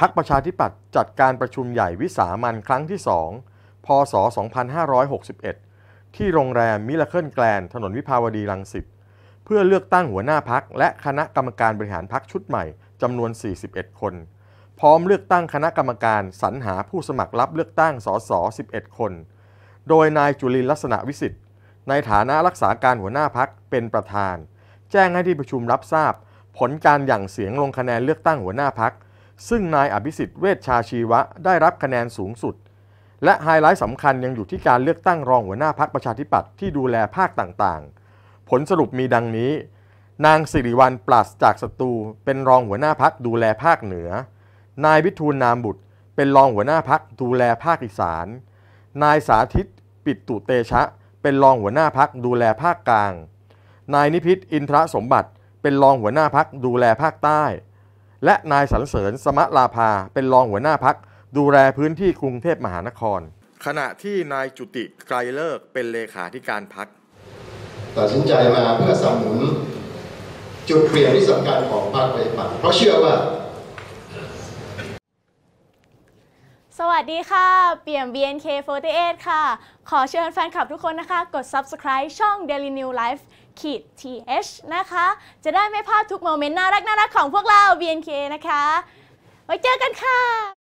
พักประชาธิปัตย์จัดการประชุมใหญ่วิสามันครั้งที่ 2พศ 2561 ที่โรงแรมมิลเลเคิลแกลนถนนวิภาวดีรังสิต เพื่อเลือกตั้งหัวหน้าพักและคณะกรรมการบริหารพักชุดใหม่ จำนวน 41 คน พร้อมเลือกตั้งคณะกรรมการสรรหาผู้สมัครรับเลือกตั้ง สส 11 คน โดยนายจุลินลักษณะวิสิทธิ์ ในฐานะรักษาการหัวหน้าพักเป็นประธาน แจ้งให้ที่ประชุมรับทราบ ผลการหยั่งเสียงลงคะแนนเลือกตั้งหัวหน้าพักซึ่งนายอภิสิทธิ์เวชชาชีวะได้รับคะแนนสูงสุด และไฮไลท์สำคัญยังอยู่ที่การเลือกตั้งรองหัวหน้าพักประชาธิปัตย์ที่ดูแลภาคต่างๆ ผลสรุปมีดังนี้ นางสิริวัลปลัสจากสตูเป็นรองหัวหน้าพักดูแลภาคเหนือ นายวิทูลนามบุตร เป็นรองหัวหน้าพักดูแลภาคอีสานนายสาธิต ปิตุเตชะ เป็นรองหัวหน้าพักดูแลภาคกลาง นายนิพิษอินทรสมบัติ เป็นรองหัวหน้าพักดูแลภาคใต้และนายสรรเสริญสมะลาภาเป็นรองหัวหน้าพัก ดูแลพื้นที่กรุงเทพมหานคร ขณะที่นายจุติไกรเลิกเป็นเลขาธิการพักตัดสินใจมาเพื่อสนับสนุน จุดเปลี่ยนที่สำคัญของพรรคเลยปัเพราะเชื่อว่าสวัสดีค่ะ เปี่ยม BNK48 ค่ะ ขอเชิญแฟนคลับทุกคนนะคะ กด subscribe ช่อง Daily New Life ขีด th นะคะ จะได้ไม่พลาดทุกโมเมนต์น่ารักน่ารักของพวกเรา BNK นะคะ ไว้เจอกันค่ะ